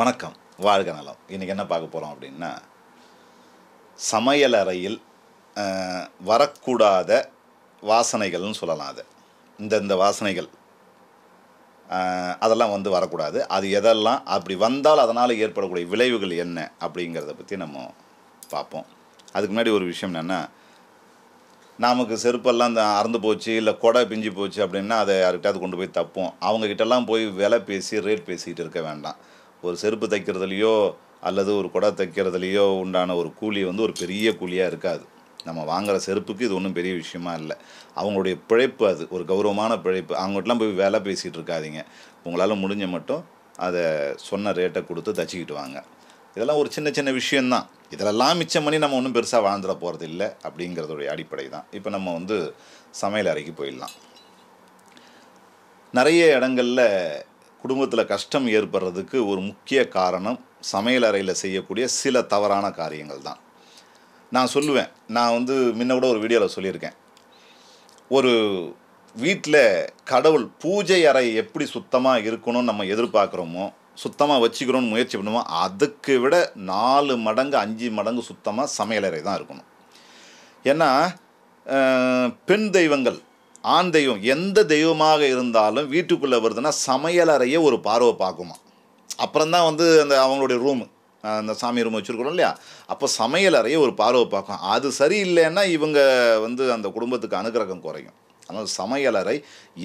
வணக்கம் வாழ்க நலம் இன்றைக்கி என்ன பார்க்க போகிறோம் அப்படின்னா சமையலறையில் வரக்கூடாத வாசனைகள்னு சொல்லலாம் அது இந்தந்த வாசனைகள் அதெல்லாம் வந்து வரக்கூடாது அது எதெல்லாம் அப்படி வந்தால் அதனால் ஏற்படக்கூடிய விளைவுகள் என்ன அப்படிங்கிறத பற்றி நம்ம பார்ப்போம் அதுக்கு முன்னாடி ஒரு விஷயம் என்னென்னா நமக்கு செருப்பெல்லாம் இந்த அறந்து போச்சு இல்லை கொடை பிஞ்சு போச்சு அப்படின்னா அதை யார்கிட்ட அது கொண்டு போய் தப்போம் அவங்கக்கிட்டலாம் போய் விலை பேசி ரேட் பேசிக்கிட்டு இருக்க வேண்டாம் ஒரு செருப்பு தைக்கிறதுலையோ அல்லது ஒரு குடை தைக்கிறதுலையோ உண்டான ஒரு கூலி வந்து ஒரு பெரிய கூலியாக இருக்காது நம்ம வாங்குகிற செருப்புக்கு இது ஒன்றும் பெரிய விஷயமா இல்லை அவங்களுடைய பிழைப்பு அது ஒரு கௌரவமான பிழைப்பு அவங்ககிட்டலாம் போய் வேலை பேசிகிட்டு இருக்காதிங்க உங்களால் முடிஞ்ச மட்டும் அதை சொன்ன ரேட்டை கொடுத்து தச்சிக்கிட்டு வாங்க இதெல்லாம் ஒரு சின்ன சின்ன விஷயந்தான் இதிலெல்லாம் மிச்சம் பண்ணி நம்ம ஒன்றும் பெருசாக வாழ்ந்துட போகிறது இல்லை அப்படிங்கிறதுடைய அடிப்படை தான் இப்போ நம்ம வந்து சமையல் அறைக்கு போயிடலாம் நிறைய இடங்களில் குடும்பத்தில் கஷ்டம் ஏற்படுறதுக்கு ஒரு முக்கிய காரணம் சமையலறையில் செய்யக்கூடிய சில தவறான காரியங்கள் தான் நான் சொல்லுவேன் நான் வந்து முன்ன கூட ஒரு வீடியோவில் சொல்லியிருக்கேன் ஒரு வீட்டில் கடவுள் பூஜை அறை எப்படி சுத்தமாக இருக்கணும்னு நம்ம எதிர்பார்க்குறோமோ சுத்தமாக வச்சுக்கிறோன்னு முயற்சி பண்ணுவோம் அதுக்கு விட நாலு மடங்கு அஞ்சு மடங்கு சுத்தமாக சமையலறை தான் இருக்கணும் ஏன்னா பெண் தெய்வங்கள் ஆண் தெய்வம் எந்த தெய்வமாக இருந்தாலும் வீட்டுக்குள்ளே வருதுன்னா சமையலறையை ஒரு பார்வை பார்க்குமா அப்புறம்தான் வந்து அந்த அவங்களுடைய ரூமு அந்த சாமி ரூம் வச்சுருக்கணும் இல்லையா அப்போ சமையலறையை ஒரு பார்வை பார்க்கும் அது சரியில்லைன்னா இவங்க வந்து அந்த குடும்பத்துக்கு அனுகிரகம் குறையும் அதனால் சமையலறை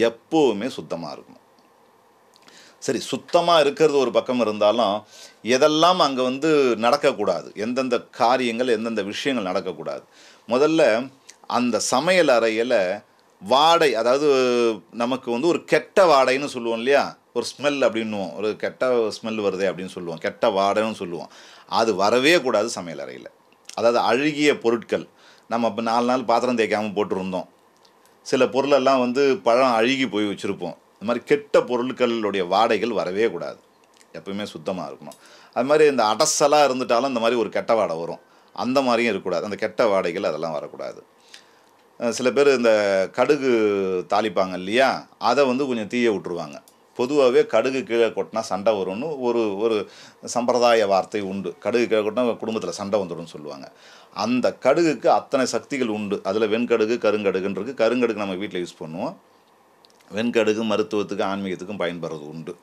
எப்போவுமே சுத்தமாக இருக்கணும் சரி சுத்தமாக இருக்கிறது ஒரு பக்கம் இருந்தாலும் எதெல்லாம் அங்கே வந்து நடக்கக்கூடாது எந்தெந்த காரியங்கள் எந்தெந்த விஷயங்கள் நடக்கக்கூடாது முதல்ல அந்த சமையல் அறையில் வாடை அதாவது நமக்கு வந்து ஒரு கெட்ட வாடைன்னு சொல்லுவோம் இல்லையா ஒரு ஸ்மெல் அப்படின்னுவோம் ஒரு கெட்ட ஸ்மெல் வருதே அப்படின்னு சொல்லுவோம் கெட்ட வாடைன்னு சொல்லுவோம் அது வரவே கூடாது சமையல் அறையில் அதாவது அழுகிய பொருட்கள் நம்ம இப்போ நாலு நாள் பாத்திரம் தேய்க்காமல் போட்டிருந்தோம் சில பொருளெல்லாம் வந்து பழம் அழுகி போய் வச்சுருப்போம் இந்த மாதிரி கெட்ட பொருட்களுடைய வாடைகள் வரவே கூடாது எப்பவுமே சுத்தமாக இருக்கணும் அது மாதிரி இந்த அடசலாக இருந்துட்டாலும் இந்த மாதிரி ஒரு கெட்ட வாடை வரும் அந்த மாதிரியும் இருக்கக்கூடாது அந்த கெட்ட வாடைகள் அதெல்லாம் வரக்கூடாது சில பேர் இந்த கடுகு தாளிப்பாங்க இல்லையா அதை வந்து கொஞ்சம் தீய விட்டுருவாங்க பொதுவாகவே கடுகு கீழே கொட்டினா சண்டை வரும்னு ஒரு ஒரு சம்பிரதாய வார்த்தை உண்டு கடுகு கீழே கொட்டினா குடும்பத்தில் சண்டை வந்துடும்னு சொல்லுவாங்க அந்த கடுகுக்கு அத்தனை சக்திகள் உண்டு அதில் வெண்கடுகு கருங்கடுகுன்றது கருங்கடுகு நம்ம வீட்டில் யூஸ் பண்ணுவோம் வெண்கடுகு மருத்துவத்துக்கும் ஆன்மீகத்துக்கும் பயன்படுறது உண்டு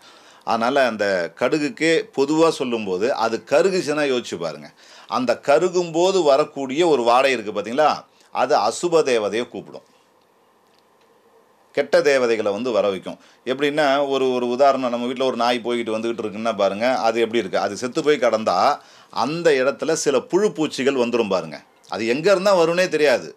அதனால் அந்த கடுகுக்கே பொதுவாக சொல்லும்போது அது கருகுச்சுன்னா யோசிச்சு பாருங்கள் அந்த கருகும்போது வரக்கூடிய ஒரு வாடகை இருக்குது பார்த்தீங்களா அது அசுப தேவதையை கூப்பிடும் கெட்ட தேவதைகளை வந்து வர வைக்கும் எப்படின்னா ஒரு ஒரு உதாரணம் நம்ம வீட்டில் ஒரு நாய் போய்கிட்டு வந்துக்கிட்டு இருக்குன்னா பாருங்கள் அது எப்படி இருக்குது அது செத்து போய் கடந்தால் அந்த இடத்துல சில புழு பூச்சிகள் வந்துடும் பாருங்கள் அது எங்கே இருந்தால் வரும்னே தெரியாது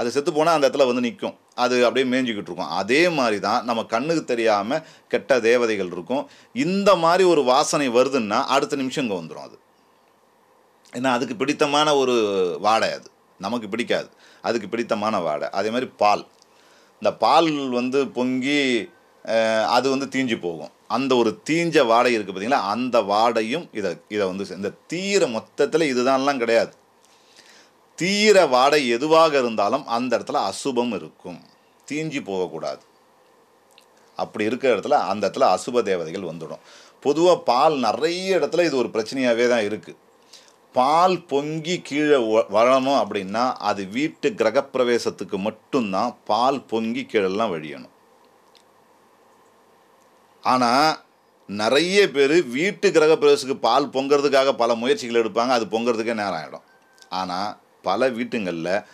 அது செத்து போனால் அந்த இடத்துல வந்து நிற்கும் அது அப்படியே மேய்ஞ்சிக்கிட்டு இருக்கும் அதே மாதிரி தான் நம்ம கண்ணுக்கு தெரியாமல் கெட்ட தேவதைகள் இருக்கும் இந்த மாதிரி ஒரு வாசனை வருதுன்னா அடுத்த நிமிஷம் இங்கே வந்துடும் அது ஏன்னா அதுக்கு பிடித்தமான ஒரு வாடை அது நமக்கு பிடிக்காது அதுக்கு பிடித்தமான வாடை அதே மாதிரி பால் இந்த பால் வந்து பொங்கி அது வந்து தீஞ்சு போகும் அந்த ஒரு தீஞ்ச வாடை இருக்குது பார்த்திங்களா அந்த வாடையும் இதை இதை வந்து இந்த தீர மொத்தத்தில் இதுதான்லாம் கிடையாது தீர வாடை எதுவாக இருந்தாலும் அந்த இடத்துல அசுபம் இருக்கும் தீஞ்சி போகக்கூடாது அப்படி இருக்கிற இடத்துல அந்த இடத்துல அசுப தேவதைகள் வந்துடும் பொதுவாக பால் நிறைய இடத்துல இது ஒரு பிரச்சனையாகவே தான் இருக்குது பால் பொங்கி கீழே வரணும் அப்படின்னா அது வீட்டு கிரகப்பிரவேசத்துக்கு மட்டும்தான் பால் பொங்கி கீழெல்லாம் வழியணும் ஆனால் நிறைய பேர் வீட்டு கிரகப்பிரவேசத்துக்கு பால் பொங்கிறதுக்காக பல முயற்சிகள் எடுப்பாங்க அது பொங்கிறதுக்கே நேரம் ஆகிடும் ஆனால் பல வீட்டுங்களில்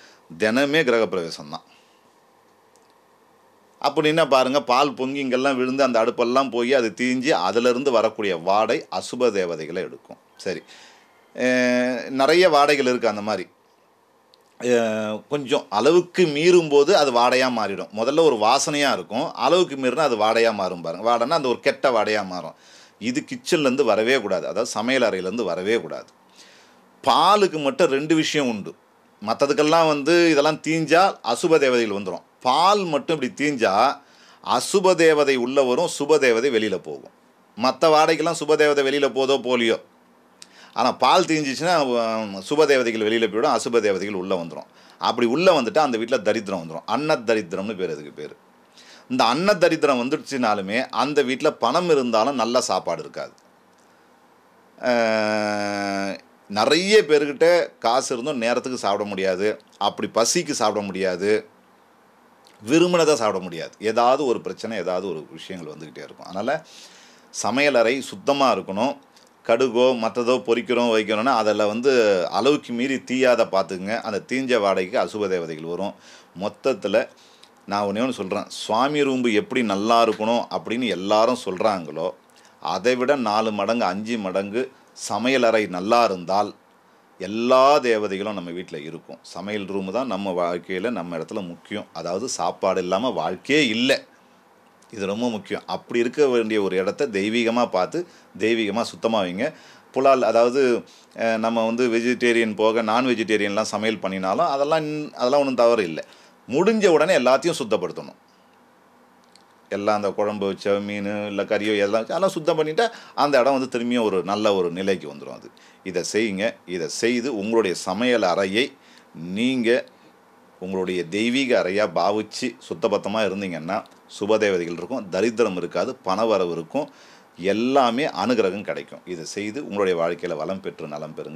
தினமே கிரகப்பிரவேசம் தான் அப்படின்னா பாருங்கள் பால் பொங்கி இங்கெல்லாம் விழுந்து அந்த அடுப்பெல்லாம் போய் அது தீஞ்சி அதிலிருந்து வரக்கூடிய வாடை அசுப தேவதைகளை எடுக்கும் சரி நிறைய வாடைகள் இருக்குது அந்த மாதிரி கொஞ்சம் அளவுக்கு மீறும் போது அது வாடையாக மாறிடும் முதல்ல ஒரு வாசனையாக இருக்கும் அளவுக்கு மீறினா அது வாடையாக மாறும் பாருங்கள் வாடைனா அந்த ஒரு கெட்ட வாடையாக மாறும் இது கிச்சன்லேருந்து வரவே கூடாது அதாவது சமையல் அறையிலேருந்து வரவே கூடாது பாலுக்கு மட்டும் ரெண்டு விஷயம் உண்டு மற்றதுக்கெல்லாம் வந்து இதெல்லாம் தீஞ்சால் அசுப தேவதைகள் வந்துடும் பால் மட்டும் இப்படி தீஞ்சால் அசுப தேவதை உள்ளே வரும் சுப தேவதை வெளியில் போகும் மற்ற வாடைக்கெல்லாம் சுப தேவதை வெளியில் போதோ போலியோ ஆனால் பால் தீஞ்சிச்சுன்னா சுப தேவதைகள் வெளியில் போயிடும் அசுப தேவதைகள் உள்ளே வந்துடும் அப்படி உள்ளே வந்துட்டால் அந்த வீட்டில் தரித்திரம் வந்துடும் அன்ன தரித்திரம்னு பேர் அதுக்கு பேர் இந்த அன்ன தரித்திரம் வந்துடுச்சுனாலுமே அந்த வீட்டில் பணம் இருந்தாலும் நல்ல சாப்பாடு இருக்காது நிறைய பேர்கிட்ட காசு இருந்தும் நேரத்துக்கு சாப்பிட முடியாது அப்படி பசிக்கு சாப்பிட முடியாது விரும்பினதாக சாப்பிட முடியாது ஏதாவது ஒரு பிரச்சனை ஏதாவது ஒரு விஷயங்கள் வந்துக்கிட்டே இருக்கும் அதனால் சமையலறை சுத்தமாக இருக்கணும் கடுகோ மற்றதோ பொறிக்கிறோம் வைக்கிறோன்னா அதில் வந்து அளவுக்கு மீறி தீயாத பார்த்துக்குங்க அந்த தீஞ்ச வாடகைக்கு அசுப தேவதைகள் வரும் மொத்தத்தில் நான் ஒன்றே ஒன்று சொல்கிறேன் சுவாமி ரூம்பு எப்படி நல்லா இருக்கணும் அப்படின்னு எல்லாரும் சொல்கிறாங்களோ அதை விட நாலு மடங்கு அஞ்சு மடங்கு சமையலறை நல்லா இருந்தால் எல்லா தேவதைகளும் நம்ம வீட்டில் இருக்கும் சமையல் ரூமு தான் நம்ம வாழ்க்கையில் நம்ம இடத்துல முக்கியம் அதாவது சாப்பாடு இல்லாமல் வாழ்க்கையே இல்லை இது ரொம்ப முக்கியம் அப்படி இருக்க வேண்டிய ஒரு இடத்த தெய்வீகமாக பார்த்து தெய்வீகமாக சுத்தமாக வைங்க புலால் அதாவது நம்ம வந்து வெஜிடேரியன் போக நான் வெஜிடேரியன்லாம் சமையல் பண்ணினாலும் அதெல்லாம் அதெல்லாம் ஒன்றும் தவறு இல்லை முடிஞ்ச உடனே எல்லாத்தையும் சுத்தப்படுத்தணும் எல்லாம் அந்த குழம்பு வச்ச மீன் இல்லை கறியோ எல்லாம் அதெல்லாம் சுத்தம் பண்ணிவிட்டால் அந்த இடம் வந்து திரும்பியும் ஒரு நல்ல ஒரு நிலைக்கு வந்துடும் அது இதை செய்யுங்க இதை செய்து உங்களுடைய சமையல் அறையை நீங்கள் உங்களுடைய தெய்வீக அறையாக பாவிச்சு சுத்தபத்தமாக இருந்தீங்கன்னா சுபதேவதைகள் இருக்கும் தரித்திரம் இருக்காது பணவரவு இருக்கும் எல்லாமே அனுகிரகம் கிடைக்கும் இதை செய்து உங்களுடைய வாழ்க்கையில் வளம் பெற்று நலம் பெறுங்க